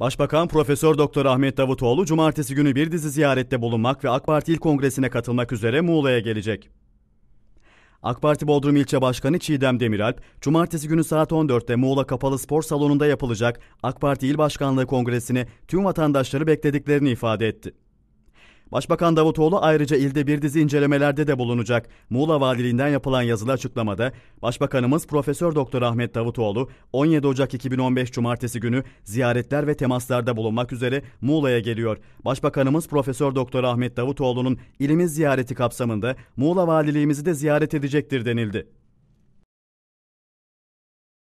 Başbakan Profesör Doktor Ahmet Davutoğlu cumartesi günü bir dizi ziyarette bulunmak ve AK Parti İl Kongresi'ne katılmak üzere Muğla'ya gelecek. AK Parti Bodrum İlçe Başkanı Çiğdem Demiralp, cumartesi günü saat 14'te Muğla Kapalı Spor Salonu'nda yapılacak AK Parti İl Başkanlığı Kongresi'ni tüm vatandaşları beklediklerini ifade etti. Başbakan Davutoğlu ayrıca ilde bir dizi incelemelerde de bulunacak. Muğla Valiliğinden yapılan yazılı açıklamada Başbakanımız Profesör Doktor Ahmet Davutoğlu 17 Ocak 2015 Cumartesi günü ziyaretler ve temaslarda bulunmak üzere Muğla'ya geliyor. Başbakanımız Profesör Doktor Ahmet Davutoğlu'nun ilimiz ziyareti kapsamında Muğla Valiliğimizi de ziyaret edecektir denildi.